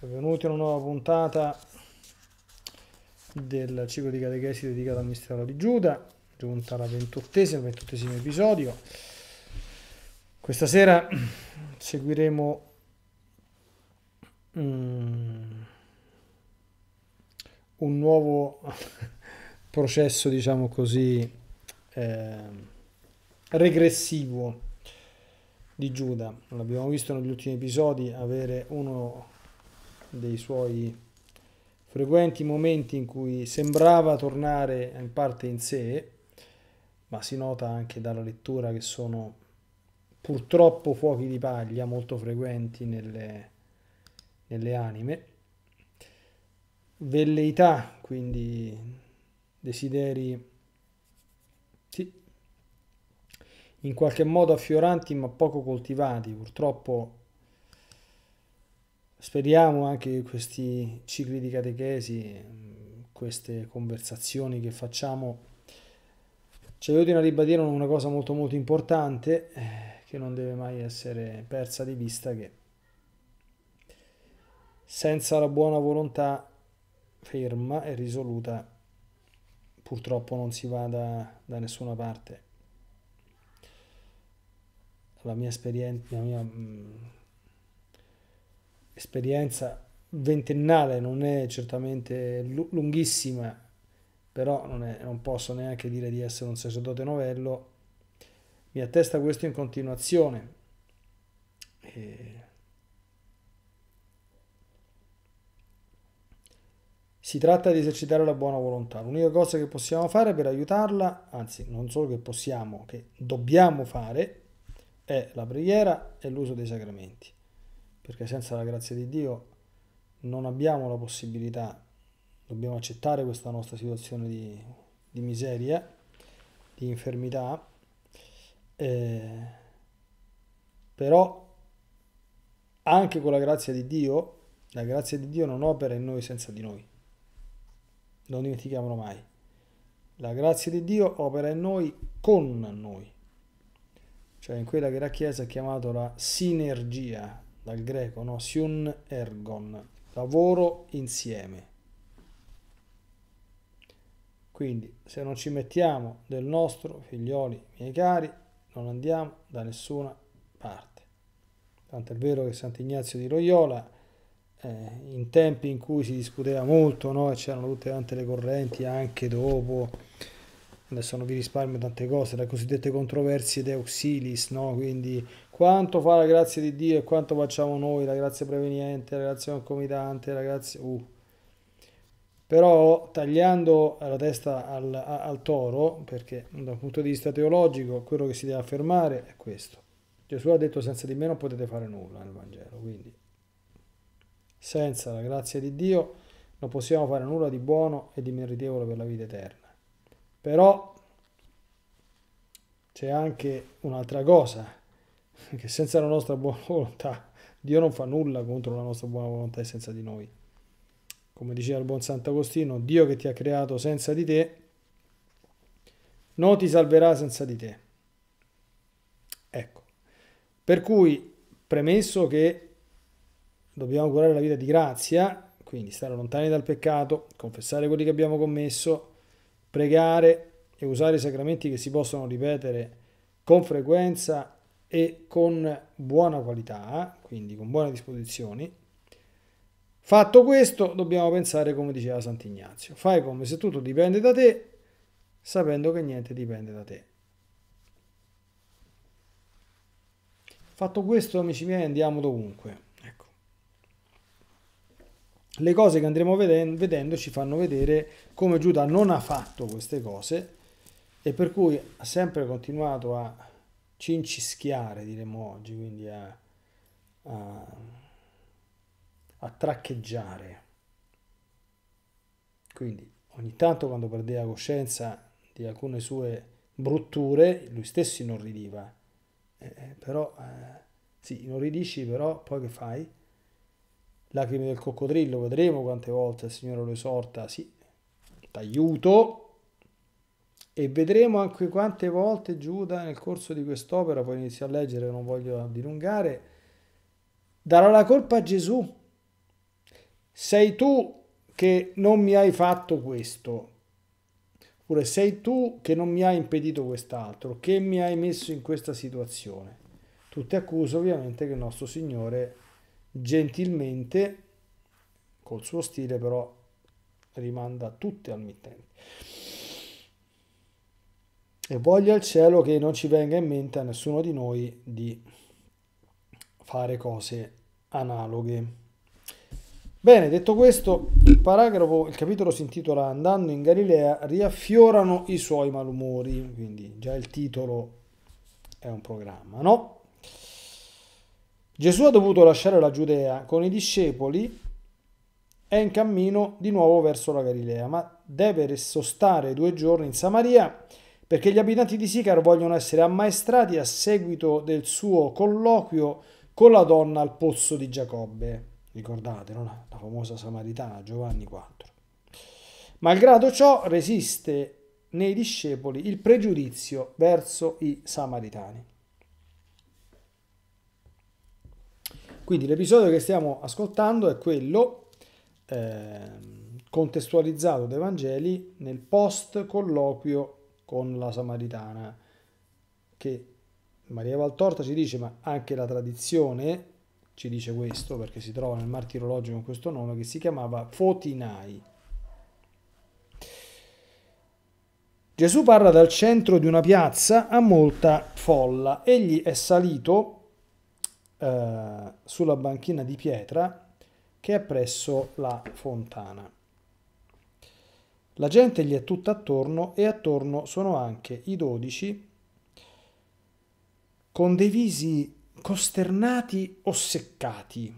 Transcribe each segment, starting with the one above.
Benvenuti a una nuova puntata del ciclo di catechesi dedicato al mistero di Giuda, giunta alla ventottesima, ventottesimo episodio. Questa sera seguiremo um, un nuovo processo, diciamo così, eh, regressivo di Giuda. L'abbiamo visto negli ultimi episodi avere uno dei suoi frequenti momenti in cui sembrava tornare in parte in sé, ma si nota anche dalla lettura che sono purtroppo fuochi di paglia molto frequenti nelle, nelle anime. Velleità, quindi desideri sì, in qualche modo affioranti ma poco coltivati, purtroppo Speriamo anche che questi cicli di catechesi, queste conversazioni che facciamo, ci aiutino a ribadire una cosa molto molto importante eh, che non deve mai essere persa di vista che senza la buona volontà ferma e risoluta purtroppo non si va da, da nessuna parte. La mia esperienza, la mia mm, esperienza ventennale, non è certamente lunghissima, però non, è, non posso neanche dire di essere un sacerdote novello, mi attesta questo in continuazione. E... Eh, si tratta di esercitare la buona volontà. L'unica cosa che possiamo fare per aiutarla, anzi non solo che possiamo, che dobbiamo fare, è la preghiera e l'uso dei sacramenti perché senza la grazia di Dio non abbiamo la possibilità, dobbiamo accettare questa nostra situazione di, di miseria, di infermità, eh, però anche con la grazia di Dio, la grazia di Dio non opera in noi senza di noi, non dimentichiamolo mai. La grazia di Dio opera in noi con noi, cioè in quella che la Chiesa ha chiamato la sinergia dal greco, no? Siun ergon, lavoro insieme. Quindi se non ci mettiamo del nostro, figlioli miei cari, non andiamo da nessuna parte. Tanto è vero che Sant'Ignazio di Loyola, eh, in tempi in cui si discuteva molto, no? c'erano tutte tante le correnti anche dopo, adesso non vi risparmio tante cose, le cosiddette controversie de auxilis, no? quindi quanto fa la grazia di Dio e quanto facciamo noi, la grazia preveniente, la grazia concomitante, la grazia... Uh. Però tagliando la testa al, al toro, perché dal punto di vista teologico quello che si deve affermare è questo. Gesù ha detto senza di me non potete fare nulla nel Vangelo, quindi senza la grazia di Dio non possiamo fare nulla di buono e di meritevole per la vita eterna. Però c'è anche un'altra cosa perché senza la nostra buona volontà Dio non fa nulla contro la nostra buona volontà e senza di noi. Come diceva il buon Sant'Agostino, Dio che ti ha creato senza di te, non ti salverà senza di te. Ecco, per cui premesso che dobbiamo curare la vita di grazia, quindi stare lontani dal peccato, confessare quelli che abbiamo commesso, pregare e usare i sacramenti che si possono ripetere con frequenza e con buona qualità, quindi con buone disposizioni. Fatto questo, dobbiamo pensare come diceva Sant'Ignazio, fai come se tutto dipende da te, sapendo che niente dipende da te. Fatto questo, amici miei, andiamo dovunque. Ecco. Le cose che andremo vedendo, vedendo ci fanno vedere come Giuda non ha fatto queste cose e per cui ha sempre continuato a cincischiare, diremmo oggi, quindi a, a, eh, a traccheggiare. Quindi ogni tanto quando perdeva coscienza di alcune sue brutture, lui stesso inorridiva. Eh, eh, però, eh, sì, inorridisci, però poi che fai? Lacrime del coccodrillo, vedremo quante volte il Signore lo esorta, sì, t'aiuto, e vedremo anche quante volte Giuda nel corso di quest'opera, poi inizio a leggere, non voglio dilungare, darà la colpa a Gesù. Sei tu che non mi hai fatto questo, oppure sei tu che non mi hai impedito quest'altro, che mi hai messo in questa situazione. Tutte accuse ovviamente che il nostro Signore gentilmente, col suo stile però, rimanda tutte al mittente. E voglia il cielo che non ci venga in mente a nessuno di noi di fare cose analoghe. Bene, detto questo, il paragrafo, il capitolo si intitola Andando in Galilea riaffiorano i suoi malumori, quindi già il titolo è un programma, no? Gesù ha dovuto lasciare la Giudea con i discepoli, è in cammino di nuovo verso la Galilea, ma deve sostare due giorni in Samaria perché gli abitanti di Sicaro vogliono essere ammaestrati a seguito del suo colloquio con la donna al pozzo di Giacobbe. Ricordate, no? la famosa Samaritana, Giovanni 4. Malgrado ciò resiste nei discepoli il pregiudizio verso i Samaritani. Quindi l'episodio che stiamo ascoltando è quello eh, contestualizzato dai Vangeli nel post colloquio con la Samaritana, che Maria Valtorta ci dice, ma anche la tradizione ci dice questo, perché si trova nel martirologio con questo nome, che si chiamava Fotinai. Gesù parla dal centro di una piazza a molta folla. Egli è salito eh, sulla banchina di pietra che è presso la fontana. La gente gli è tutta attorno e attorno sono anche i dodici con dei visi costernati o seccati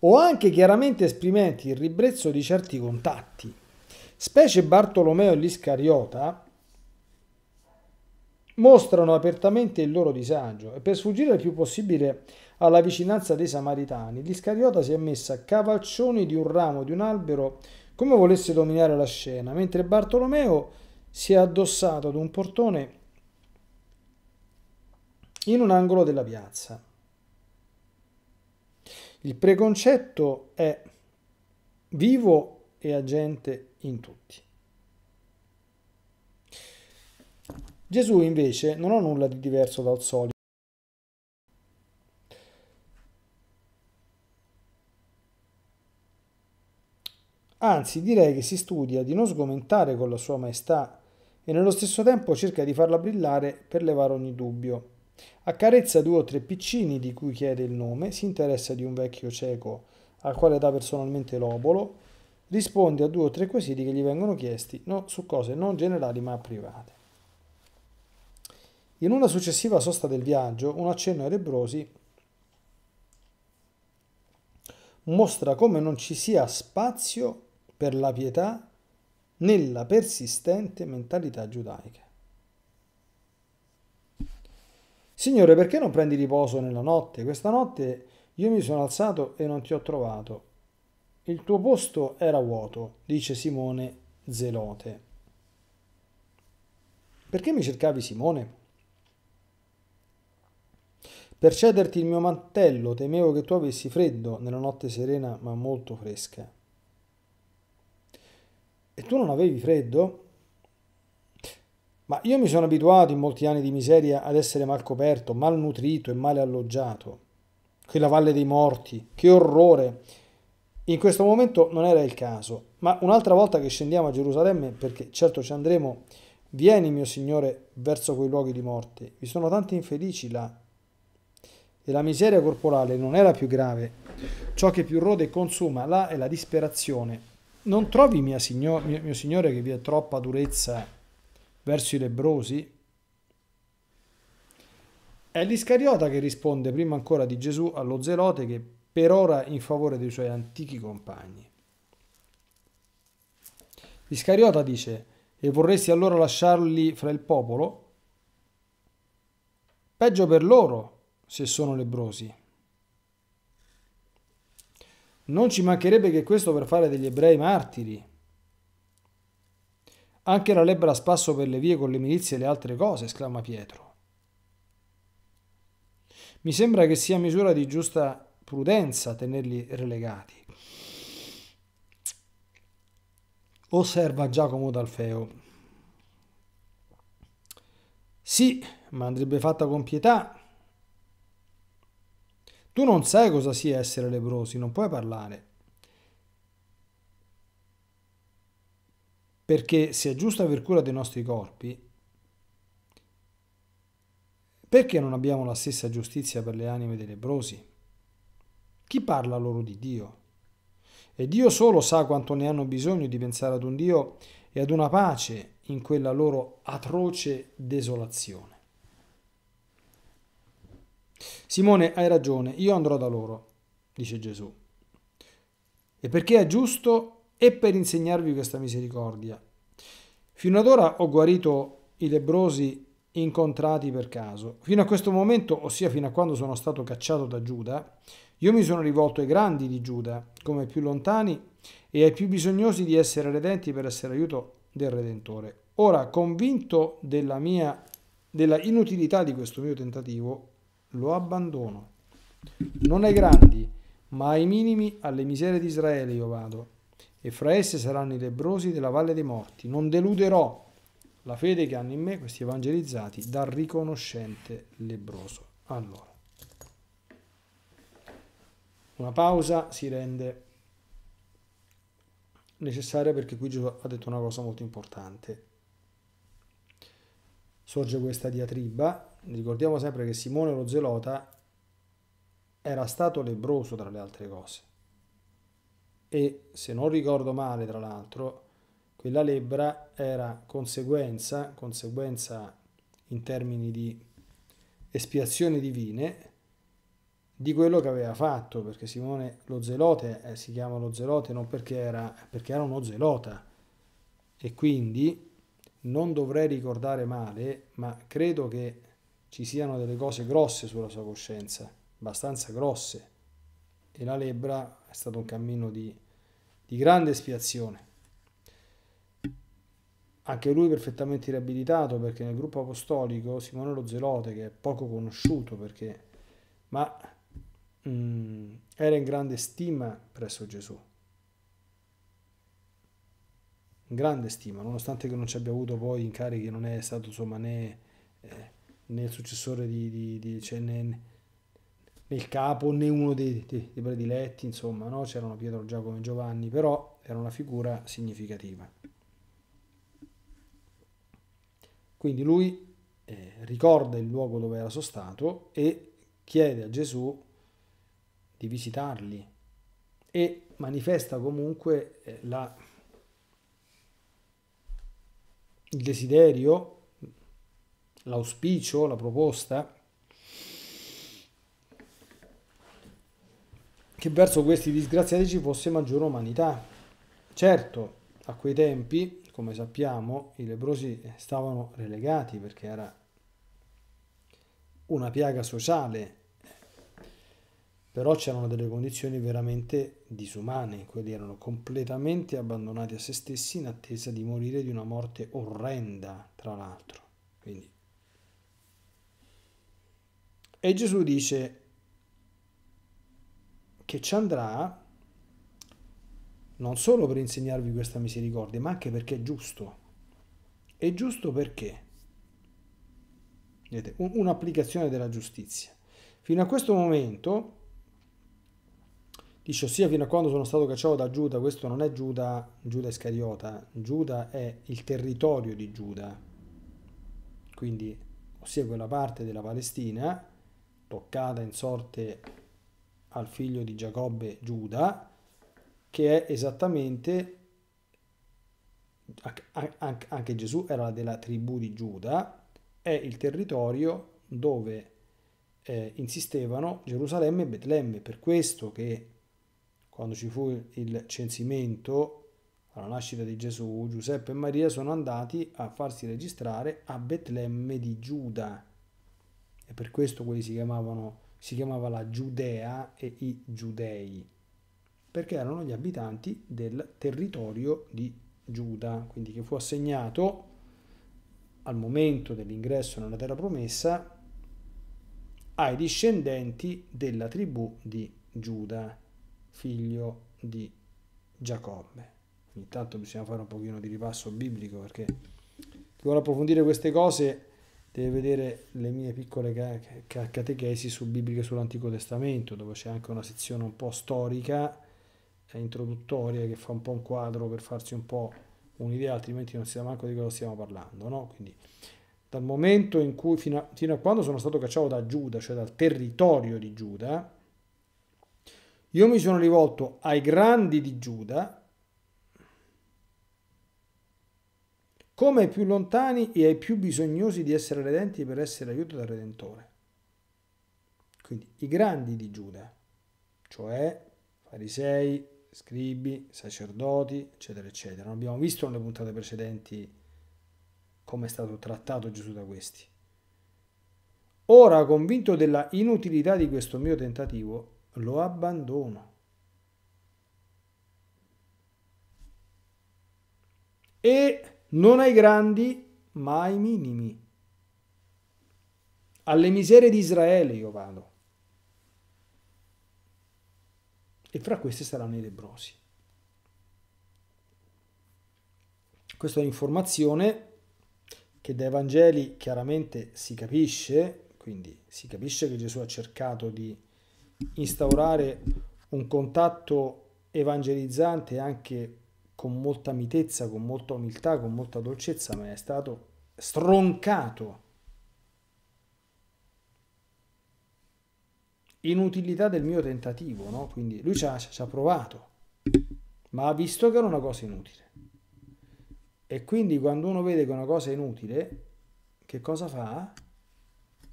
o anche chiaramente esprimenti il ribrezzo di certi contatti. Specie Bartolomeo e l'Iscariota mostrano apertamente il loro disagio e per sfuggire il più possibile alla vicinanza dei samaritani, l'Iscariota si è messa a cavalcioni di un ramo di un albero come volesse dominare la scena, mentre Bartolomeo si è addossato ad un portone in un angolo della piazza. Il preconcetto è vivo e agente in tutti. Gesù invece non ha nulla di diverso dal solito. Anzi, direi che si studia di non sgomentare con la sua maestà e nello stesso tempo cerca di farla brillare per levare ogni dubbio. Accarezza due o tre piccini di cui chiede il nome, si interessa di un vecchio cieco al quale dà personalmente l'obolo, risponde a due o tre quesiti che gli vengono chiesti no, su cose non generali ma private. In una successiva sosta del viaggio, un accenno ai lebrosi mostra come non ci sia spazio per la pietà nella persistente mentalità giudaica. Signore, perché non prendi riposo nella notte? Questa notte io mi sono alzato e non ti ho trovato. Il tuo posto era vuoto, dice Simone Zelote. Perché mi cercavi Simone? Per cederti il mio mantello temevo che tu avessi freddo nella notte serena ma molto fresca. E tu non avevi freddo? Ma io mi sono abituato in molti anni di miseria ad essere mal coperto, mal nutrito e male alloggiato. Quella valle dei morti, che orrore! In questo momento non era il caso, ma un'altra volta che scendiamo a Gerusalemme, perché certo ci andremo, vieni mio Signore verso quei luoghi di morte, vi sono tanti infelici là. E la miseria corporale non era più grave, ciò che più rode e consuma là è la disperazione, non trovi mia signor, mio, mio Signore che vi è troppa durezza verso i lebrosi? È l'Iscariota che risponde prima ancora di Gesù allo Zelote che per ora in favore dei suoi antichi compagni. L'Iscariota dice, e vorresti allora lasciarli fra il popolo? Peggio per loro se sono lebrosi. Non ci mancherebbe che questo per fare degli ebrei martiri. Anche la lebbra a spasso per le vie con le milizie e le altre cose, esclama Pietro. Mi sembra che sia misura di giusta prudenza tenerli relegati. Osserva Giacomo d'Alfeo. Sì, ma andrebbe fatta con pietà, tu non sai cosa sia essere lebrosi, non puoi parlare. Perché se è giusto aver cura dei nostri corpi, perché non abbiamo la stessa giustizia per le anime dei lebrosi? Chi parla loro di Dio? E Dio solo sa quanto ne hanno bisogno di pensare ad un Dio e ad una pace in quella loro atroce desolazione. Simone, hai ragione, io andrò da loro, dice Gesù. E perché è giusto e per insegnarvi questa misericordia. Fino ad ora ho guarito i lebrosi incontrati per caso. Fino a questo momento, ossia fino a quando sono stato cacciato da Giuda, io mi sono rivolto ai grandi di Giuda, come ai più lontani, e ai più bisognosi di essere redenti per essere aiuto del Redentore. Ora, convinto della mia della inutilità di questo mio tentativo, lo abbandono. Non ai grandi, ma ai minimi, alle miserie di Israele io vado, e fra esse saranno i lebrosi della valle dei morti. Non deluderò la fede che hanno in me questi evangelizzati dal riconoscente lebroso. Allora, una pausa si rende necessaria perché qui Gesù ha detto una cosa molto importante. Sorge questa diatriba ricordiamo sempre che Simone lo Zelota era stato lebroso tra le altre cose e se non ricordo male tra l'altro quella lebbra era conseguenza, conseguenza in termini di espiazione divine di quello che aveva fatto perché Simone lo zelote eh, si chiama lo zelote non perché era, perché era uno zelota e quindi non dovrei ricordare male ma credo che ci siano delle cose grosse sulla sua coscienza, abbastanza grosse. E la lebbra è stato un cammino di, di grande espiazione. Anche lui perfettamente riabilitato perché nel gruppo apostolico Simone lo Zelote, che è poco conosciuto perché, ma mh, mm, era in grande stima presso Gesù. In grande stima, nonostante che non ci abbia avuto poi incarichi, non è stato insomma né... Eh, nel successore di, di, di cioè né, nel capo né uno dei, dei, dei prediletti, insomma, no? c'erano Pietro, Giacomo e Giovanni, però era una figura significativa. Quindi lui eh, ricorda il luogo dove era sostato e chiede a Gesù di visitarli e manifesta comunque eh, la, il desiderio l'auspicio, la proposta che verso questi disgraziati ci fosse maggiore umanità. Certo, a quei tempi, come sappiamo, i leprosi stavano relegati perché era una piaga sociale, però c'erano delle condizioni veramente disumane, quelli erano completamente abbandonati a se stessi in attesa di morire di una morte orrenda, tra l'altro. Quindi e Gesù dice che ci andrà non solo per insegnarvi questa misericordia, ma anche perché è giusto. È giusto perché? Vedete, un'applicazione della giustizia. Fino a questo momento, dice ossia fino a quando sono stato cacciato da Giuda, questo non è Giuda, Giuda Iscariota, Giuda è il territorio di Giuda, quindi ossia quella parte della Palestina toccata in sorte al figlio di Giacobbe Giuda, che è esattamente anche Gesù era della tribù di Giuda, è il territorio dove eh, insistevano Gerusalemme e Betlemme, per questo che quando ci fu il censimento alla nascita di Gesù, Giuseppe e Maria sono andati a farsi registrare a Betlemme di Giuda e per questo quelli si chiamavano si chiamava la Giudea e i Giudei, perché erano gli abitanti del territorio di Giuda, quindi che fu assegnato al momento dell'ingresso nella terra promessa ai discendenti della tribù di Giuda, figlio di Giacobbe. Intanto bisogna fare un pochino di ripasso biblico perché chi vuole approfondire queste cose deve vedere le mie piccole catechesi su bibliche sull'Antico Testamento, dove c'è anche una sezione un po' storica e introduttoria che fa un po' un quadro per farsi un po' un'idea, altrimenti non si sa manco di cosa stiamo parlando. No? Quindi, dal momento in cui, fino a, fino a quando sono stato cacciato da Giuda, cioè dal territorio di Giuda, io mi sono rivolto ai grandi di Giuda, come ai più lontani e ai più bisognosi di essere redenti per essere aiuto dal Redentore. Quindi i grandi di Giuda, cioè farisei, scribi, sacerdoti, eccetera, eccetera. Non abbiamo visto nelle puntate precedenti come è stato trattato Gesù da questi. Ora, convinto della inutilità di questo mio tentativo, lo abbandono. E non ai grandi ma ai minimi. Alle miserie di Israele io vado. E fra queste saranno i lebrosi. Questa è un'informazione che dai Vangeli chiaramente si capisce, quindi si capisce che Gesù ha cercato di instaurare un contatto evangelizzante anche con molta mitezza, con molta umiltà, con molta dolcezza, ma è stato stroncato. Inutilità del mio tentativo, no? Quindi lui ci ha, ci ha provato, ma ha visto che era una cosa inutile. E quindi quando uno vede che una cosa è inutile, che cosa fa?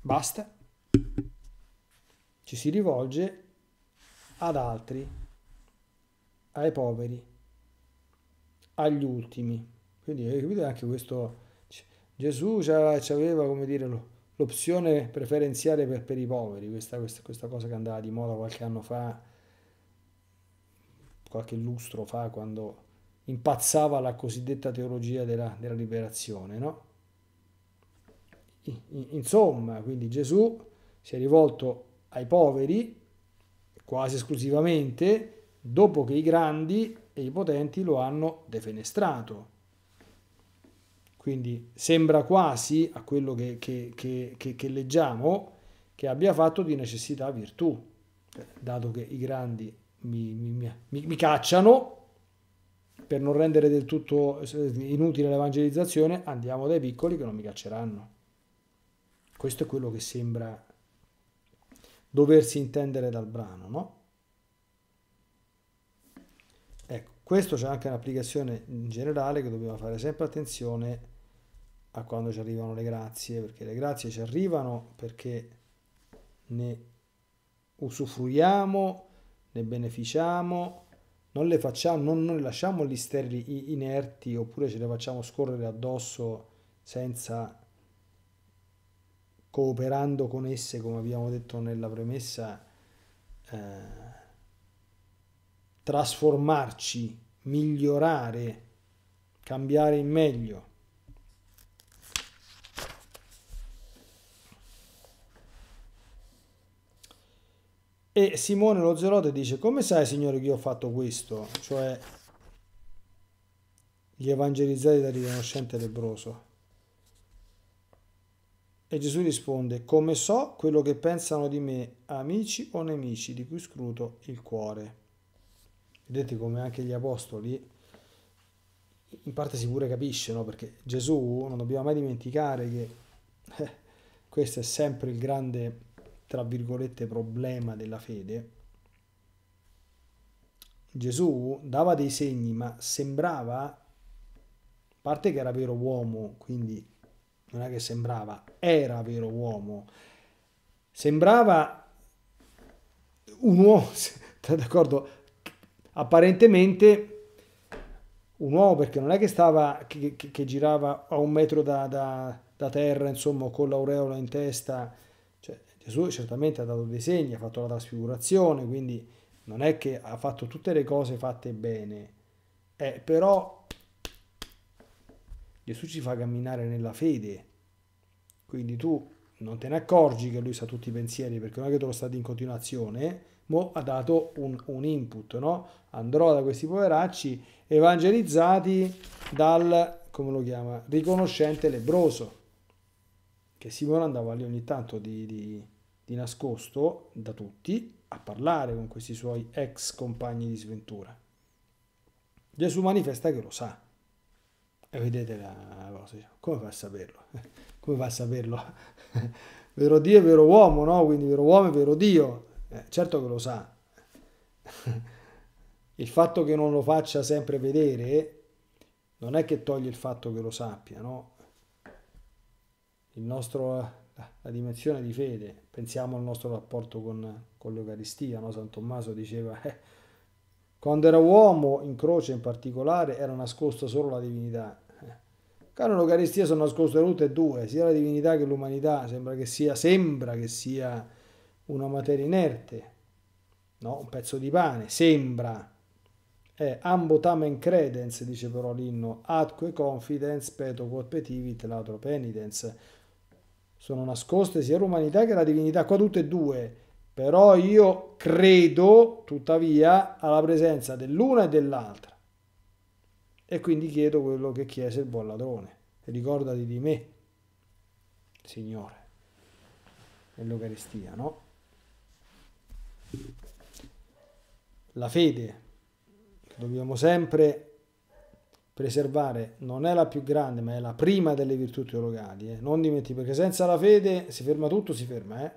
Basta. Ci si rivolge ad altri, ai poveri, agli ultimi. Quindi capite anche questo, Gesù già aveva come dire, l'opzione preferenziale per, per i poveri, questa, questa, questa, cosa che andava di moda qualche anno fa, qualche lustro fa, quando impazzava la cosiddetta teologia della, della liberazione. No? Insomma, quindi Gesù si è rivolto ai poveri quasi esclusivamente dopo che i grandi e i potenti lo hanno defenestrato. Quindi sembra quasi a quello che, che, che, che leggiamo che abbia fatto di necessità virtù, dato che i grandi mi, mi, mi, mi cacciano per non rendere del tutto eh, inutile l'evangelizzazione, andiamo dai piccoli che non mi cacceranno. Questo è quello che sembra doversi intendere dal brano, no? Questo c'è anche un'applicazione in generale che dobbiamo fare sempre attenzione a quando ci arrivano le grazie, perché le grazie ci arrivano perché ne usufruiamo, ne beneficiamo, non le facciamo, non, non le lasciamo gli sterili inerti oppure ce le facciamo scorrere addosso senza cooperando con esse, come abbiamo detto nella premessa. Eh, trasformarci, migliorare, cambiare in meglio. E Simone lo Zerote dice, come sai Signore che io ho fatto questo? Cioè, gli evangelizzati da riconoscente lebroso. E Gesù risponde, come so quello che pensano di me, amici o nemici, di cui scruto il cuore. Vedete come anche gli apostoli in parte si pure capisce, no? perché Gesù non dobbiamo mai dimenticare che eh, questo è sempre il grande, tra virgolette, problema della fede. Gesù dava dei segni, ma sembrava, a parte che era vero uomo, quindi non è che sembrava, era vero uomo, sembrava un uomo, d'accordo? apparentemente un uomo perché non è che stava che, che, che girava a un metro da, da, da, terra insomma con l'aureola in testa cioè, Gesù certamente ha dato dei segni ha fatto la trasfigurazione quindi non è che ha fatto tutte le cose fatte bene eh, però Gesù ci fa camminare nella fede quindi tu non te ne accorgi che lui sa tutti i pensieri perché non è che te lo sta in continuazione Mo ha dato un, un input, no? Andrò da questi poveracci evangelizzati dal, come lo chiama, riconoscente lebroso, che Simone andava lì ogni tanto di, di, di nascosto da tutti a parlare con questi suoi ex compagni di sventura. Gesù manifesta che lo sa. E vedete la cosa, come fa a saperlo? Come fa a saperlo? vero Dio e vero uomo, no? Quindi vero uomo e vero Dio. Eh, certo che lo sa. il fatto che non lo faccia sempre vedere non è che toglie il fatto che lo sappia, no? Il nostro, la dimensione di fede, pensiamo al nostro rapporto con, con l'Eucaristia, no? San Tommaso diceva, eh, quando era uomo, in croce in particolare, era nascosta solo la divinità. Eh. Caro l'Eucaristia sono nascoste tutte e due, sia la divinità che l'umanità, sembra che sia, sembra che sia una materia inerte, no? un pezzo di pane, sembra. Eh, ambutamen credens, dice però l'inno, atque confidence, peto petivit, l'altro penitence. Sono nascoste sia l'umanità che la divinità, qua tutte e due. Però io credo, tuttavia, alla presenza dell'una e dell'altra. E quindi chiedo quello che chiese il buon ladrone. E Ricordati di me, Signore, nell'Eucaristia, no? La fede che dobbiamo sempre preservare non è la più grande, ma è la prima delle virtù teologali. Eh? Non dimentichi, perché senza la fede si ferma tutto, si ferma. Eh?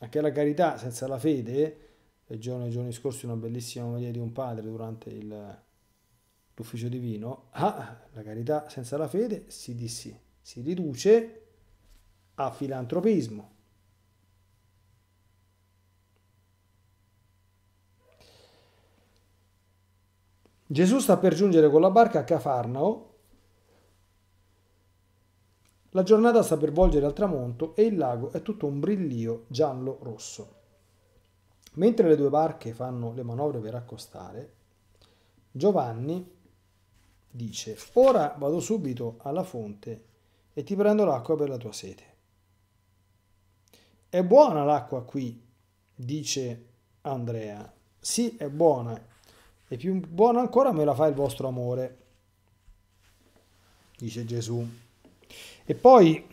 Anche la carità senza la fede, e giorno i giorni scorsi una bellissima memoria di un padre durante il, l'ufficio divino, ah, la carità senza la fede si, dissi, si riduce a filantropismo Gesù sta per giungere con la barca a Cafarnao, la giornata sta per volgere al tramonto e il lago è tutto un brillio giallo-rosso. Mentre le due barche fanno le manovre per accostare, Giovanni dice, ora vado subito alla fonte e ti prendo l'acqua per la tua sete. È buona l'acqua qui, dice Andrea. Sì, è buona, e più buono ancora me la fa il vostro amore, dice Gesù. E poi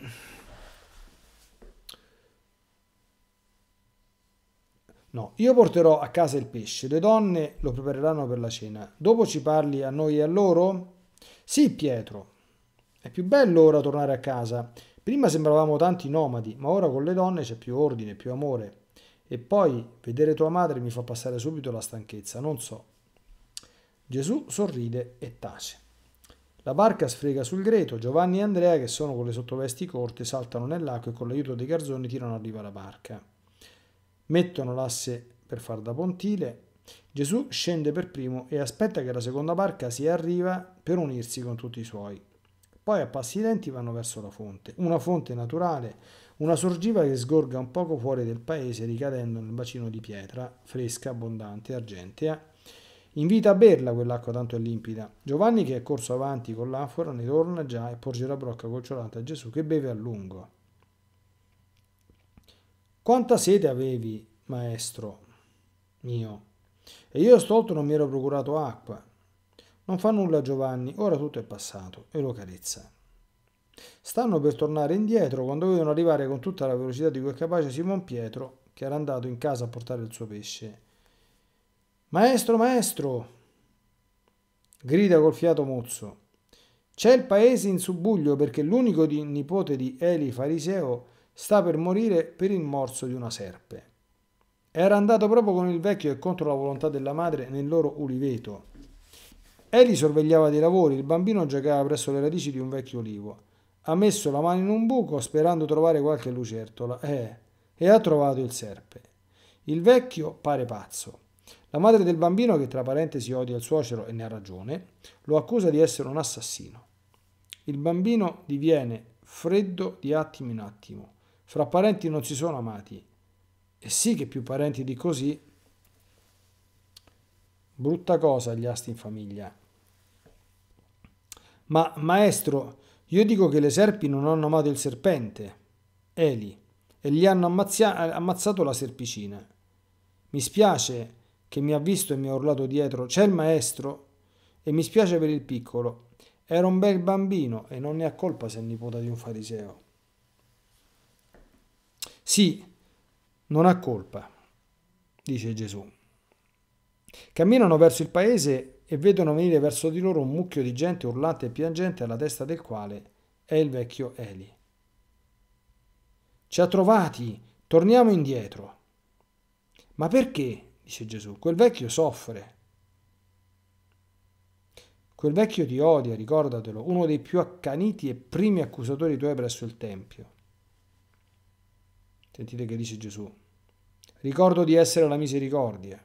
No, io porterò a casa il pesce, le donne lo prepareranno per la cena. Dopo ci parli a noi e a loro? Sì, Pietro. È più bello ora tornare a casa. Prima sembravamo tanti nomadi, ma ora con le donne c'è più ordine, più amore. E poi vedere tua madre mi fa passare subito la stanchezza, non so. Gesù sorride e tace. La barca sfrega sul greto, Giovanni e Andrea, che sono con le sottovesti corte, saltano nell'acqua e con l'aiuto dei garzoni tirano a riva la barca. Mettono l'asse per far da pontile. Gesù scende per primo e aspetta che la seconda barca si a riva per unirsi con tutti i suoi. Poi a passi lenti vanno verso la fonte, una fonte naturale, una sorgiva che sgorga un poco fuori del paese ricadendo nel bacino di pietra, fresca, abbondante, argentea, Invita a berla quell'acqua tanto è limpida. Giovanni, che è corso avanti con l'anfora, ne torna già e porge la brocca gocciolata a Gesù che beve a lungo. Quanta sete avevi, maestro mio? E io stolto non mi ero procurato acqua. Non fa nulla Giovanni, ora tutto è passato e lo carezza. Stanno per tornare indietro quando vedono arrivare con tutta la velocità di cui è capace Simon Pietro, che era andato in casa a portare il suo pesce Maestro, maestro! grida col fiato mozzo. C'è il paese in subbuglio perché l'unico di nipote di Eli fariseo sta per morire per il morso di una serpe. Era andato proprio con il vecchio e contro la volontà della madre nel loro uliveto. Eli sorvegliava dei lavori, il bambino giocava presso le radici di un vecchio olivo. Ha messo la mano in un buco sperando trovare qualche lucertola eh, e ha trovato il serpe. Il vecchio pare pazzo. La madre del bambino, che tra parentesi odia il suocero e ne ha ragione, lo accusa di essere un assassino. Il bambino diviene freddo di attimo in attimo. Fra parenti non si sono amati. E sì che più parenti di così. Brutta cosa gli asti in famiglia. Ma maestro, io dico che le serpi non hanno amato il serpente, Eli, e gli hanno ammazzato la serpicina. Mi spiace, che mi ha visto e mi ha urlato dietro c'è il maestro e mi spiace per il piccolo. Era un bel bambino e non ne ha colpa se è nipote di un fariseo. Sì, non ha colpa, dice Gesù. Camminano verso il paese e vedono venire verso di loro un mucchio di gente urlante e piangente alla testa del quale è il vecchio Eli. Ci ha trovati, torniamo indietro. Ma perché? dice Gesù, quel vecchio soffre. Quel vecchio ti odia, ricordatelo, uno dei più accaniti e primi accusatori tuoi presso il Tempio. Sentite che dice Gesù. Ricordo di essere la misericordia.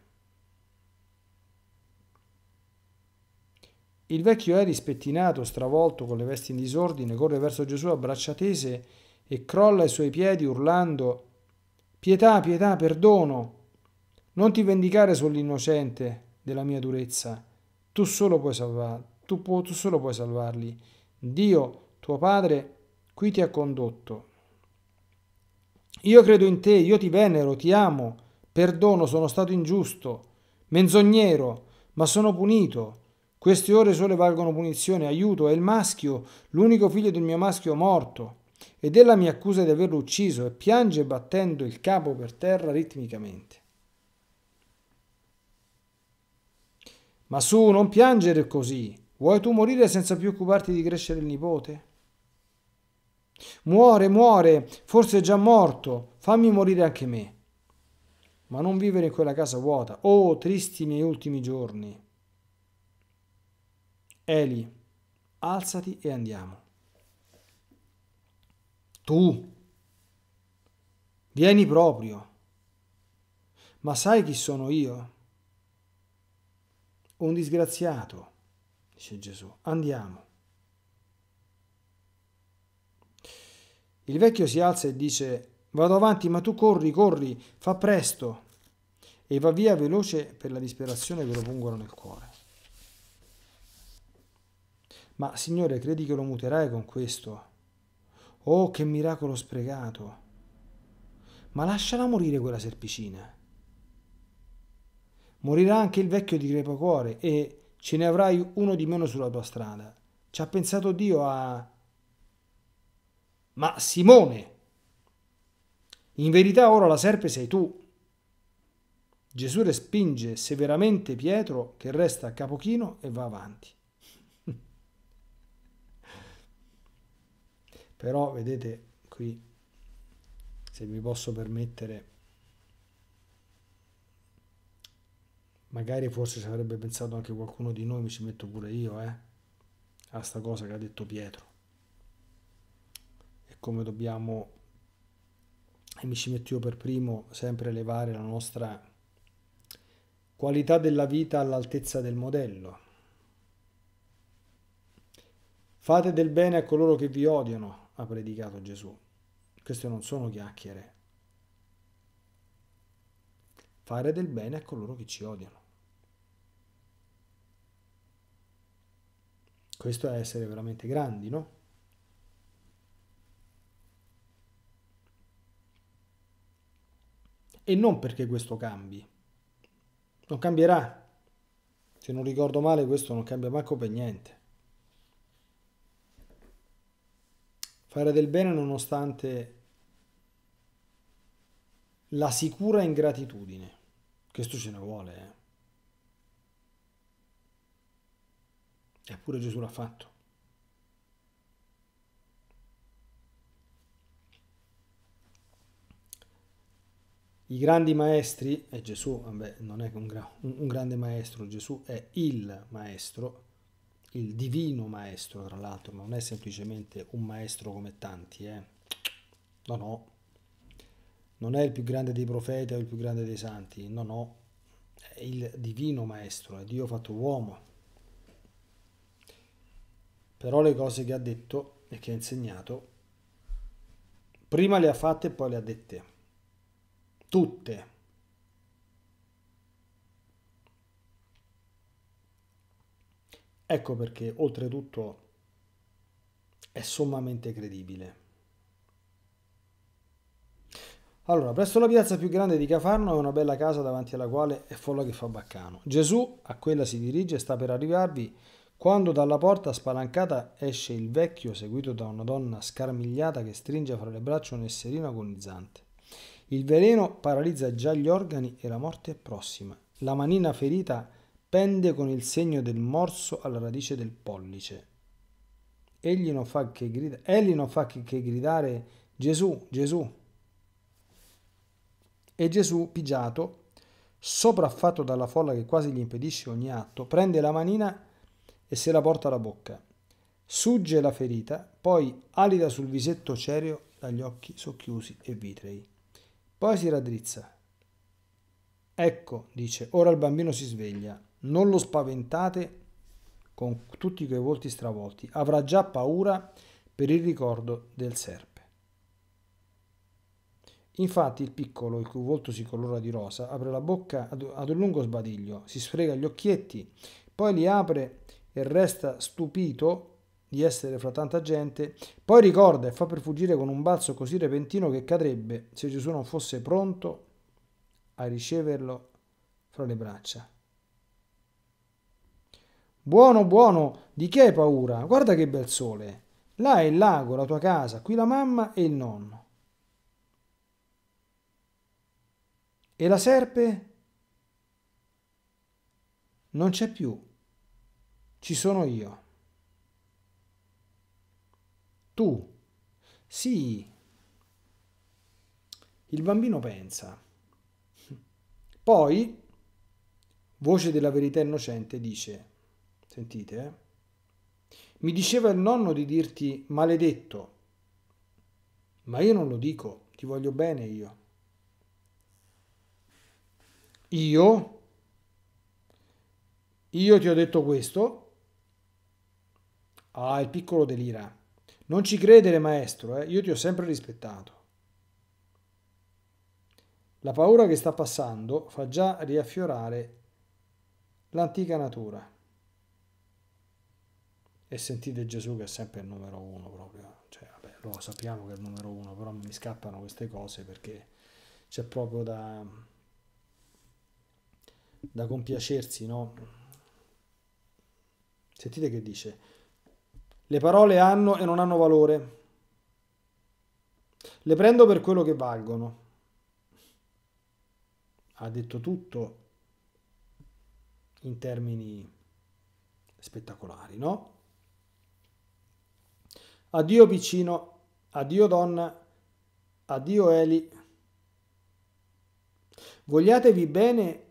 Il vecchio Eri, spettinato, stravolto, con le vesti in disordine, corre verso Gesù a braccia tese e crolla ai suoi piedi urlando Pietà, pietà, perdono, non ti vendicare sull'innocente della mia durezza. Tu solo puoi salvarli. Tu, pu- tu solo puoi salvarli. Dio, tuo Padre, qui ti ha condotto. Io credo in te, io ti venero, ti amo, perdono, sono stato ingiusto, menzognero, ma sono punito. Queste ore sole valgono punizione, aiuto, è il maschio, l'unico figlio del mio maschio morto. Ed ella mi accusa di averlo ucciso e piange battendo il capo per terra ritmicamente. Ma su, non piangere così. Vuoi tu morire senza più occuparti di crescere il nipote? Muore, muore, forse è già morto, fammi morire anche me. Ma non vivere in quella casa vuota. Oh, tristi miei ultimi giorni. Eli, alzati e andiamo. Tu, vieni proprio. Ma sai chi sono io? un disgraziato, dice Gesù, andiamo. Il vecchio si alza e dice, vado avanti, ma tu corri, corri, fa presto, e va via veloce per la disperazione che lo pungono nel cuore. Ma Signore, credi che lo muterai con questo? Oh, che miracolo sprecato! Ma lasciala morire quella serpicina. Morirà anche il vecchio di crepacuore e ce ne avrai uno di meno sulla tua strada. Ci ha pensato Dio a... Ma Simone! In verità ora la serpe sei tu. Gesù respinge severamente Pietro che resta a capochino e va avanti. Però vedete qui, se mi posso permettere, magari forse ci avrebbe pensato anche qualcuno di noi, mi ci metto pure io, eh, a sta cosa che ha detto Pietro. E come dobbiamo, e mi ci metto io per primo, sempre elevare la nostra qualità della vita all'altezza del modello. Fate del bene a coloro che vi odiano, ha predicato Gesù. Queste non sono chiacchiere. Fare del bene a coloro che ci odiano. Questo è essere veramente grandi, no? E non perché questo cambi. Non cambierà. Se non ricordo male, questo non cambia manco per niente. Fare del bene nonostante la sicura ingratitudine. Questo ce ne vuole, eh. Eppure Gesù l'ha fatto. I grandi maestri, e Gesù vabbè, non è un, gra- un grande maestro, Gesù è il maestro, il divino maestro tra l'altro, non è semplicemente un maestro come tanti, eh? no no, non è il più grande dei profeti o il più grande dei santi, no no, è il divino maestro, è Dio fatto uomo, però le cose che ha detto e che ha insegnato, prima le ha fatte e poi le ha dette. Tutte. Ecco perché oltretutto è sommamente credibile. Allora, presso la piazza più grande di Cafarno è una bella casa davanti alla quale è folla che fa baccano. Gesù a quella si dirige e sta per arrivarvi quando dalla porta spalancata esce il vecchio seguito da una donna scarmigliata che stringe fra le braccia un esserino agonizzante. Il veleno paralizza già gli organi e la morte è prossima. La manina ferita pende con il segno del morso alla radice del pollice. Egli non fa che, grida- Egli non fa che, che gridare Gesù, Gesù. E Gesù, pigiato, sopraffatto dalla folla che quasi gli impedisce ogni atto, prende la manina e se la porta alla bocca. Sugge la ferita, poi alida sul visetto cereo dagli occhi socchiusi e vitrei. Poi si raddrizza. Ecco, dice, ora il bambino si sveglia. Non lo spaventate con tutti quei volti stravolti. Avrà già paura per il ricordo del serpe. Infatti il piccolo, il cui volto si colora di rosa, apre la bocca ad, un lungo sbadiglio, si sfrega gli occhietti, poi li apre e resta stupito di essere fra tanta gente, poi ricorda e fa per fuggire con un balzo così repentino che cadrebbe se Gesù non fosse pronto a riceverlo fra le braccia. Buono, buono, di che hai paura? Guarda che bel sole. Là è il lago, la tua casa, qui la mamma e il nonno. E la serpe? Non c'è più. Ci sono io. Tu. Sì. Il bambino pensa. Poi, voce della verità innocente, dice, sentite, eh? mi diceva il nonno di dirti maledetto, ma io non lo dico, ti voglio bene io. Io, io ti ho detto questo Ah, il piccolo delira. Non ci credere, maestro, eh? io ti ho sempre rispettato. La paura che sta passando fa già riaffiorare l'antica natura. E sentite Gesù che è sempre il numero uno proprio. Cioè, vabbè, lo sappiamo che è il numero uno, però mi scappano queste cose perché c'è proprio da, da compiacersi, no? Sentite che dice, le parole hanno e non hanno valore. Le prendo per quello che valgono. Ha detto tutto in termini spettacolari, no? Addio piccino, addio donna, addio Eli. Vogliatevi bene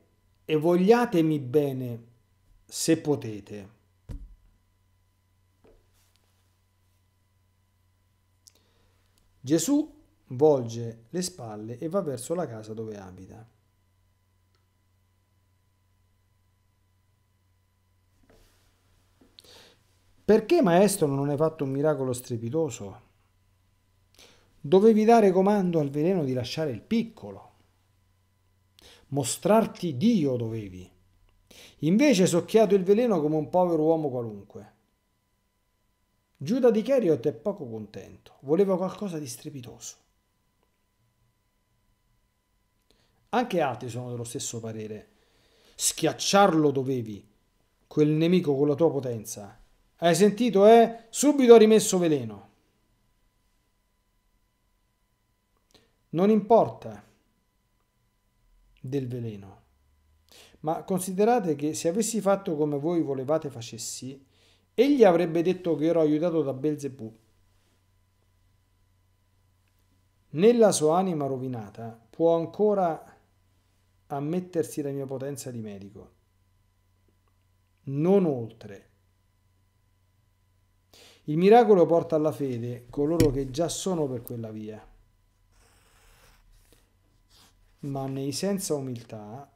e vogliatemi bene se potete. Gesù volge le spalle e va verso la casa dove abita. Perché maestro non hai fatto un miracolo strepitoso? Dovevi dare comando al veleno di lasciare il piccolo. Mostrarti Dio dovevi. Invece socchiato il veleno come un povero uomo qualunque. Giuda di Cheriot è poco contento, voleva qualcosa di strepitoso. Anche altri sono dello stesso parere. Schiacciarlo dovevi, quel nemico con la tua potenza. Hai sentito, eh? Subito ha rimesso veleno. Non importa del veleno, ma considerate che se avessi fatto come voi volevate facessi, egli avrebbe detto che ero aiutato da Belzebù. Nella sua anima rovinata può ancora ammettersi la mia potenza di medico. Non oltre. Il miracolo porta alla fede coloro che già sono per quella via. Ma nei senza umiltà,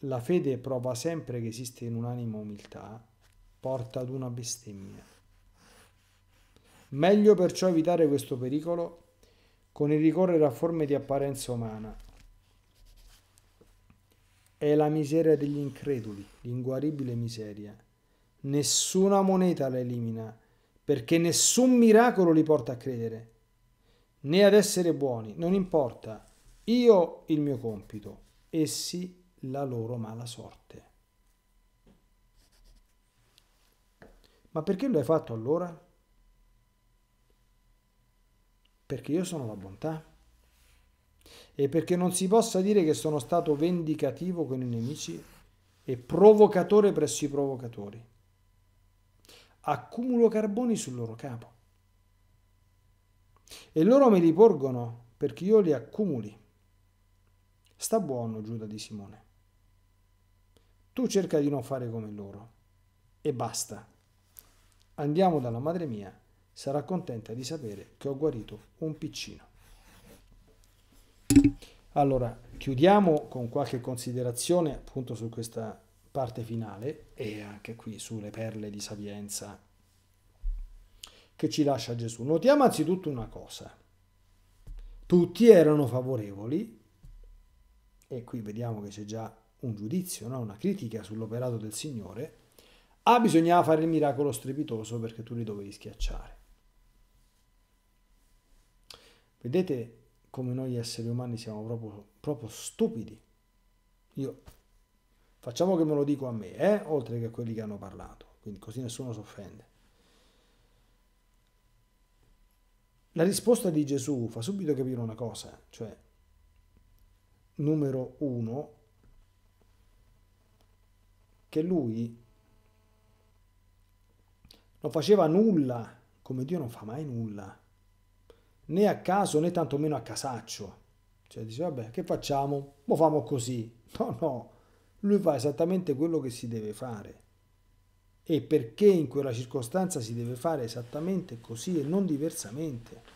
la fede prova sempre che esiste in un'anima umiltà porta ad una bestemmia. Meglio perciò evitare questo pericolo con il ricorrere a forme di apparenza umana. È la miseria degli increduli, l'inguaribile miseria. Nessuna moneta la elimina, perché nessun miracolo li porta a credere, né ad essere buoni, non importa. Io il mio compito, essi la loro mala sorte. Ma perché lo hai fatto allora? Perché io sono la bontà. E perché non si possa dire che sono stato vendicativo con i nemici e provocatore presso i provocatori. Accumulo carboni sul loro capo. E loro me li porgono perché io li accumuli. Sta buono Giuda di Simone. Tu cerca di non fare come loro. E basta. Andiamo dalla madre mia, sarà contenta di sapere che ho guarito un piccino. Allora, chiudiamo con qualche considerazione appunto su questa parte finale e anche qui sulle perle di sapienza che ci lascia Gesù. Notiamo anzitutto una cosa. Tutti erano favorevoli, e qui vediamo che c'è già un giudizio, no? una critica sull'operato del Signore, a ah, bisognava fare il miracolo strepitoso perché tu li dovevi schiacciare. Vedete come noi esseri umani siamo proprio, proprio stupidi. Io facciamo che me lo dico a me, eh? oltre che a quelli che hanno parlato, quindi così nessuno si offende. La risposta di Gesù fa subito capire una cosa, cioè, numero uno, che lui non faceva nulla, come Dio non fa mai nulla, né a caso né tantomeno a casaccio. Cioè dice, vabbè, che facciamo? Mo famo così. No, no, lui fa esattamente quello che si deve fare. E perché in quella circostanza si deve fare esattamente così e non diversamente.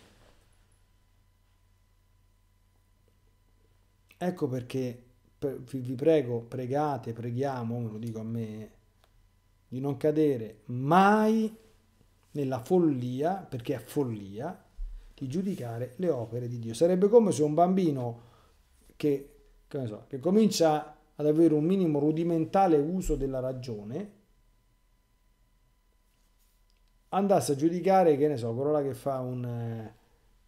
Ecco perché vi prego, pregate, preghiamo, lo dico a me, di non cadere mai nella follia, perché è follia, di giudicare le opere di Dio. Sarebbe come se un bambino che, che, so, che comincia ad avere un minimo rudimentale uso della ragione andasse a giudicare, che ne so, Corolla che fa un, eh,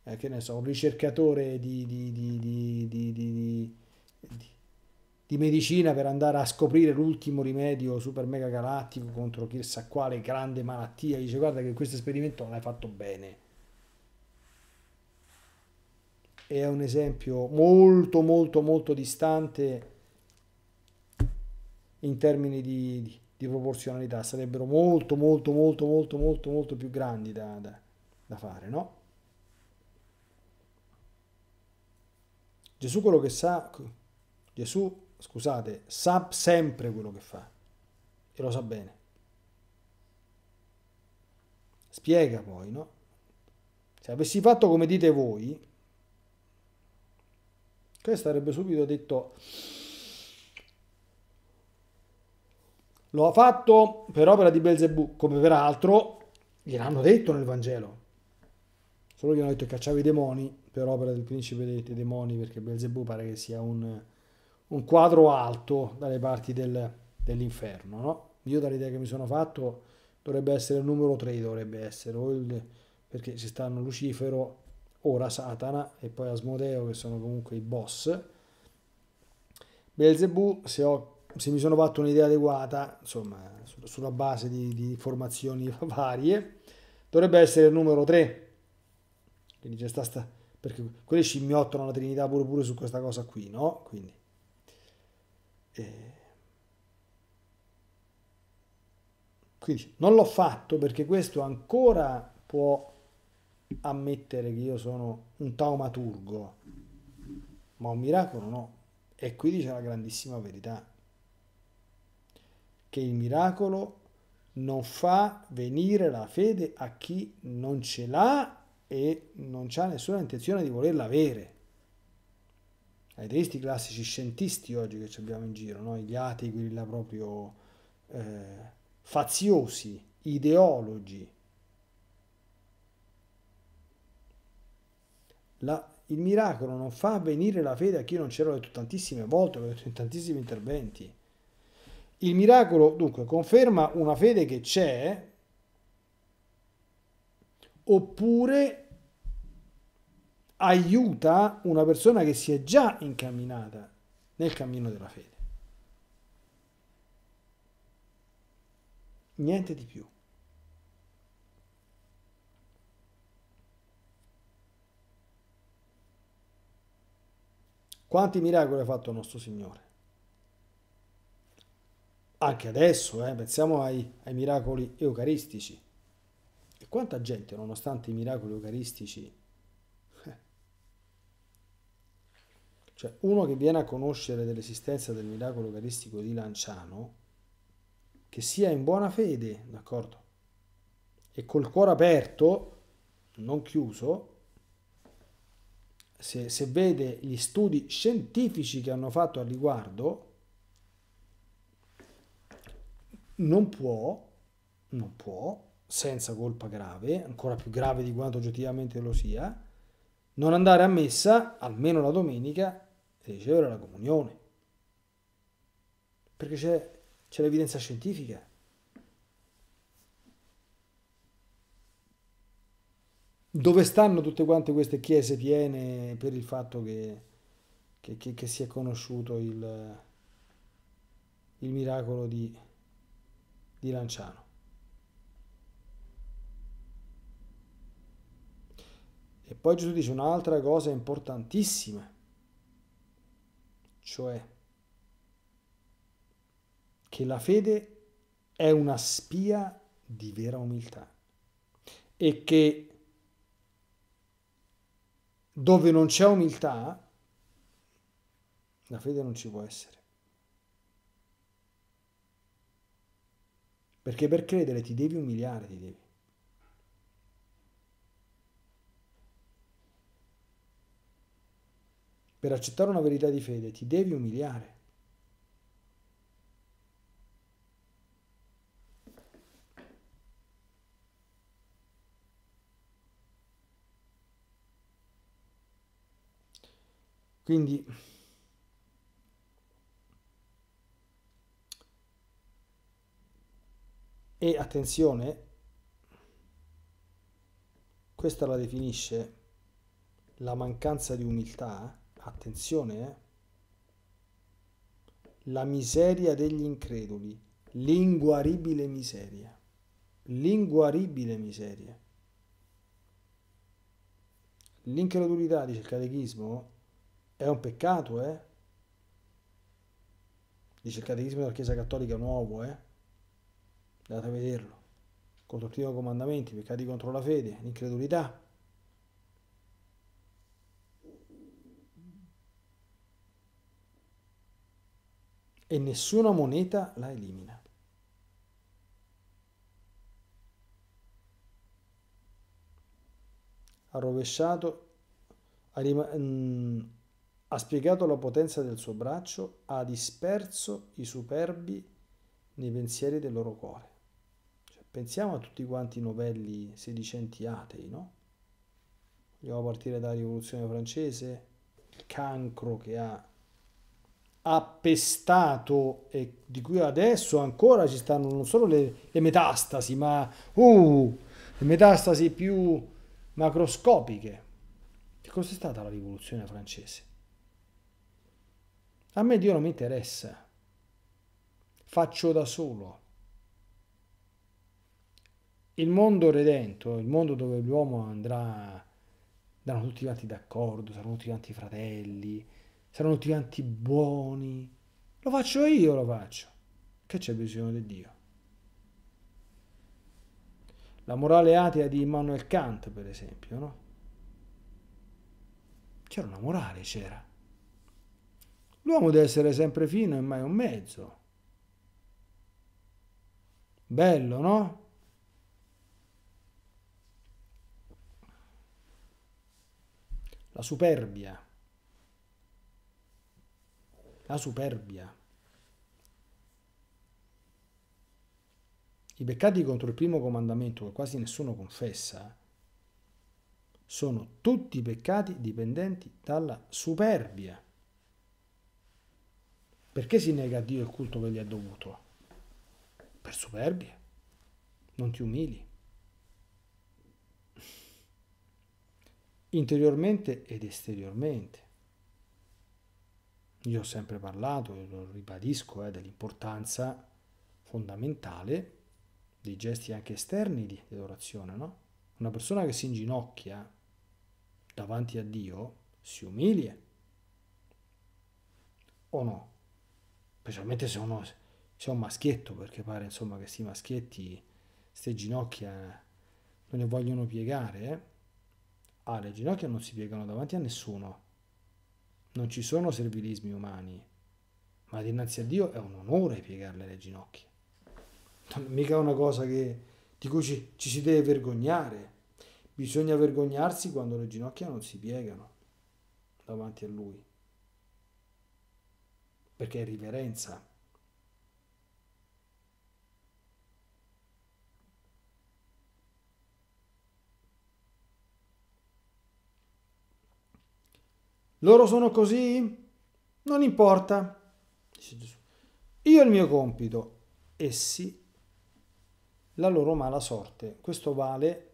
eh, che ne so, un ricercatore di, di, di, di di medicina per andare a scoprire l'ultimo rimedio super mega galattico contro chissà quale grande malattia. Dice guarda che questo esperimento non l'hai fatto bene. È un esempio molto molto molto distante in termini di, di, di proporzionalità. Sarebbero molto molto molto molto molto molto più grandi da, da, da fare, no? Gesù quello che sa, Gesù scusate, sa sempre quello che fa e lo sa bene. Spiega poi, no? Se avessi fatto come dite voi, questo avrebbe subito detto lo ha fatto per opera di Belzebù, come peraltro gliel'hanno detto nel Vangelo. Solo gli hanno detto che cacciava i demoni per opera del principe dei demoni, perché Belzebù pare che sia un un quadro alto dalle parti del, dell'inferno. No? Io dall'idea che mi sono fatto dovrebbe essere il numero 3, dovrebbe essere, il, perché ci stanno Lucifero, ora Satana e poi Asmodeo che sono comunque i boss. Belzebù, se, ho, se mi sono fatto un'idea adeguata, insomma, sulla base di, di informazioni varie, dovrebbe essere il numero 3. Quindi c'è sta, sta perché quelli scimmiottano la Trinità pure pure su questa cosa qui, no? Quindi eh, quindi non l'ho fatto perché questo ancora può ammettere che io sono un taumaturgo, ma un miracolo no. E qui dice la grandissima verità, che il miracolo non fa venire la fede a chi non ce l'ha e non ha nessuna intenzione di volerla avere ai deisti classici scientisti oggi che abbiamo in giro, no? gli atei, quelli là proprio eh, faziosi, ideologi. La, il miracolo non fa venire la fede a chi non c'era, l'ho detto tantissime volte, l'ho detto in tantissimi interventi. Il miracolo, dunque, conferma una fede che c'è, oppure aiuta una persona che si è già incamminata nel cammino della fede. Niente di più. Quanti miracoli ha fatto il nostro Signore? Anche adesso, eh, pensiamo ai, ai miracoli eucaristici. E quanta gente, nonostante i miracoli eucaristici, Cioè, uno che viene a conoscere dell'esistenza del miracolo eucaristico di Lanciano, che sia in buona fede, d'accordo? E col cuore aperto, non chiuso, se, se vede gli studi scientifici che hanno fatto al riguardo, non può, non può, senza colpa grave, ancora più grave di quanto oggettivamente lo sia, non andare a messa, almeno la domenica, di ricevere la comunione. Perché c'è, c'è l'evidenza scientifica. Dove stanno tutte quante queste chiese piene per il fatto che, che, che, che si è conosciuto il, il miracolo di, di Lanciano? E poi Gesù dice un'altra cosa importantissima cioè che la fede è una spia di vera umiltà e che dove non c'è umiltà la fede non ci può essere. Perché per credere ti devi umiliare, ti devi. Per accettare una verità di fede ti devi umiliare. Quindi e attenzione, questa la definisce la mancanza di umiltà attenzione, eh. La miseria degli increduli, l'inguaribile miseria, l'inguaribile miseria. L'incredulità, dice il catechismo, è un peccato, eh? Dice il catechismo della Chiesa Cattolica nuovo, eh? Andate a vederlo. Contro il primo comandamento, peccati contro la fede, l'incredulità. e nessuna moneta la elimina. Ha rovesciato, ha, rim- mm, ha spiegato la potenza del suo braccio, ha disperso i superbi nei pensieri del loro cuore. Cioè, pensiamo a tutti quanti i novelli sedicenti atei, no? Vogliamo partire dalla rivoluzione francese, il cancro che ha appestato e di cui adesso ancora ci stanno non solo le, le metastasi, ma uh, le metastasi più macroscopiche. Che cos'è stata la rivoluzione francese? A me Dio non mi interessa. Faccio da solo. Il mondo redento, il mondo dove l'uomo andrà, andranno tutti quanti d'accordo, saranno tutti quanti fratelli, saranno tutti quanti buoni. Lo faccio io, lo faccio. Che c'è bisogno di Dio? La morale atea di Immanuel Kant, per esempio, no? C'era una morale, c'era. L'uomo deve essere sempre fino e mai un mezzo. Bello, no? La superbia la superbia. I peccati contro il primo comandamento, che quasi nessuno confessa, sono tutti peccati dipendenti dalla superbia. Perché si nega a Dio il culto che gli è dovuto? Per superbia. Non ti umili. Interiormente ed esteriormente. Io ho sempre parlato, lo ribadisco, eh, dell'importanza fondamentale dei gesti anche esterni di, adorazione. no? Una persona che si inginocchia davanti a Dio si umilia. O no? Specialmente se, uno, se è un maschietto, perché pare insomma che questi maschietti, queste ginocchia non ne vogliono piegare, eh? Ah, le ginocchia non si piegano davanti a nessuno, non ci sono servilismi umani, ma dinanzi a Dio è un onore piegarle le ginocchia. Non è mica una cosa che, di cui ci, ci si deve vergognare. Bisogna vergognarsi quando le ginocchia non si piegano davanti a Lui, perché è riverenza Loro sono così? Non importa, dice Gesù. Io il mio compito, essi la loro mala sorte. Questo vale,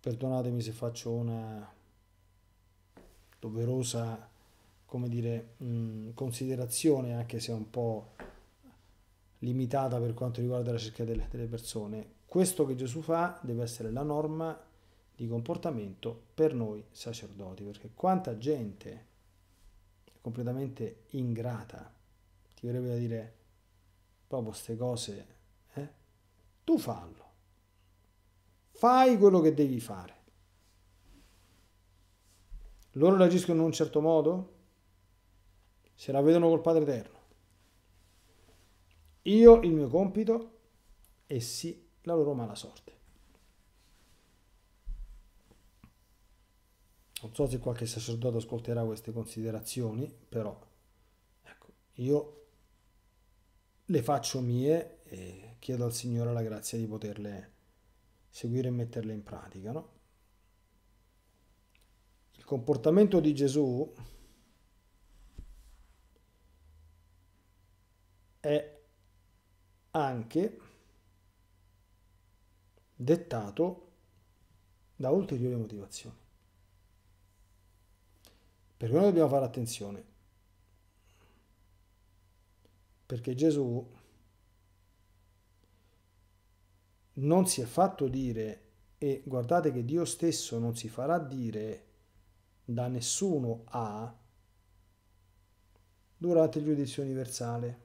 perdonatemi se faccio una doverosa, come dire, mh, mm, considerazione, anche se un po' limitata per quanto riguarda la cerca delle, delle persone. Questo che Gesù fa deve essere la norma di comportamento per noi sacerdoti, perché quanta gente è completamente ingrata, ti verrebbe da dire proprio queste cose, eh? tu fallo, fai quello che devi fare. Loro reagiscono in un certo modo? Se la vedono col Padre Eterno. Io il mio compito, essi la loro mala sorte. non so se qualche sacerdote ascolterà queste considerazioni, però ecco, io le faccio mie e chiedo al Signore la grazia di poterle seguire e metterle in pratica. No? Il comportamento di Gesù è anche dettato da ulteriori motivazioni. Per quello dobbiamo fare attenzione. Perché Gesù non si è fatto dire, e guardate che Dio stesso non si farà dire da nessuno a durante il giudizio universale.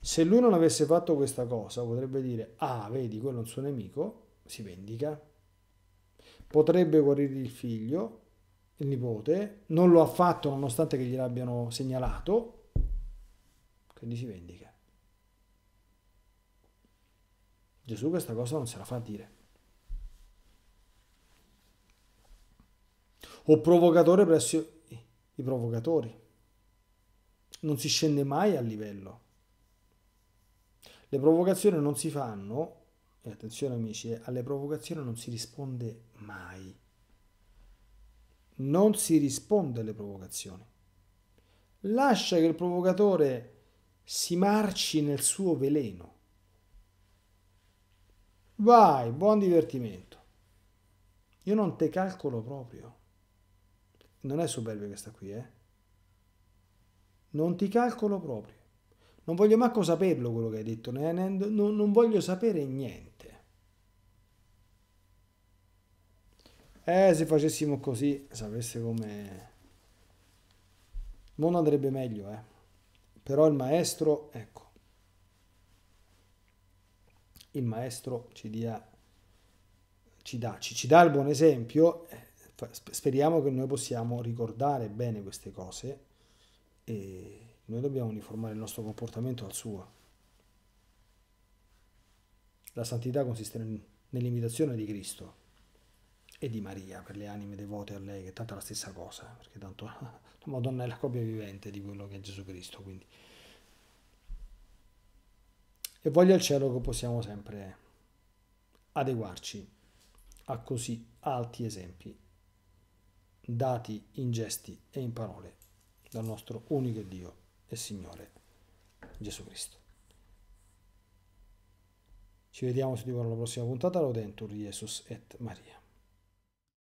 Se lui non avesse fatto questa cosa, potrebbe dire, ah, vedi, quello è un suo nemico, si vendica, potrebbe guarire il figlio, il nipote, non lo ha fatto nonostante che gliel'abbiano segnalato, quindi si vendica. Gesù questa cosa non se la fa dire. O provocatore presso i provocatori. Non si scende mai a livello. Le provocazioni non si fanno e attenzione amici, eh, alle provocazioni non si risponde mai. Non si risponde alle provocazioni. Lascia che il provocatore si marci nel suo veleno. Vai, buon divertimento. Io non te calcolo proprio. Non è superbia questa qui, eh? Non ti calcolo proprio. Non voglio manco saperlo quello che hai detto, non, non voglio sapere niente. Eh, se facessimo così, sapesse come... Non andrebbe meglio, eh. Però il maestro, ecco, il maestro ci dia ci dà, ci, ci dà il buon esempio, eh, speriamo che noi possiamo ricordare bene queste cose e noi dobbiamo uniformare il nostro comportamento al suo. La santità consiste nell'imitazione di Cristo e di Maria per le anime devote a lei, che tanto è la stessa cosa, perché tanto la Madonna è la copia vivente di quello che è Gesù Cristo. Quindi. E voglio il cielo che possiamo sempre adeguarci a così alti esempi dati in gesti e in parole dal nostro unico Dio e Signore Gesù Cristo. Ci vediamo se ti alla prossima puntata, Laudentur Jesus et Maria.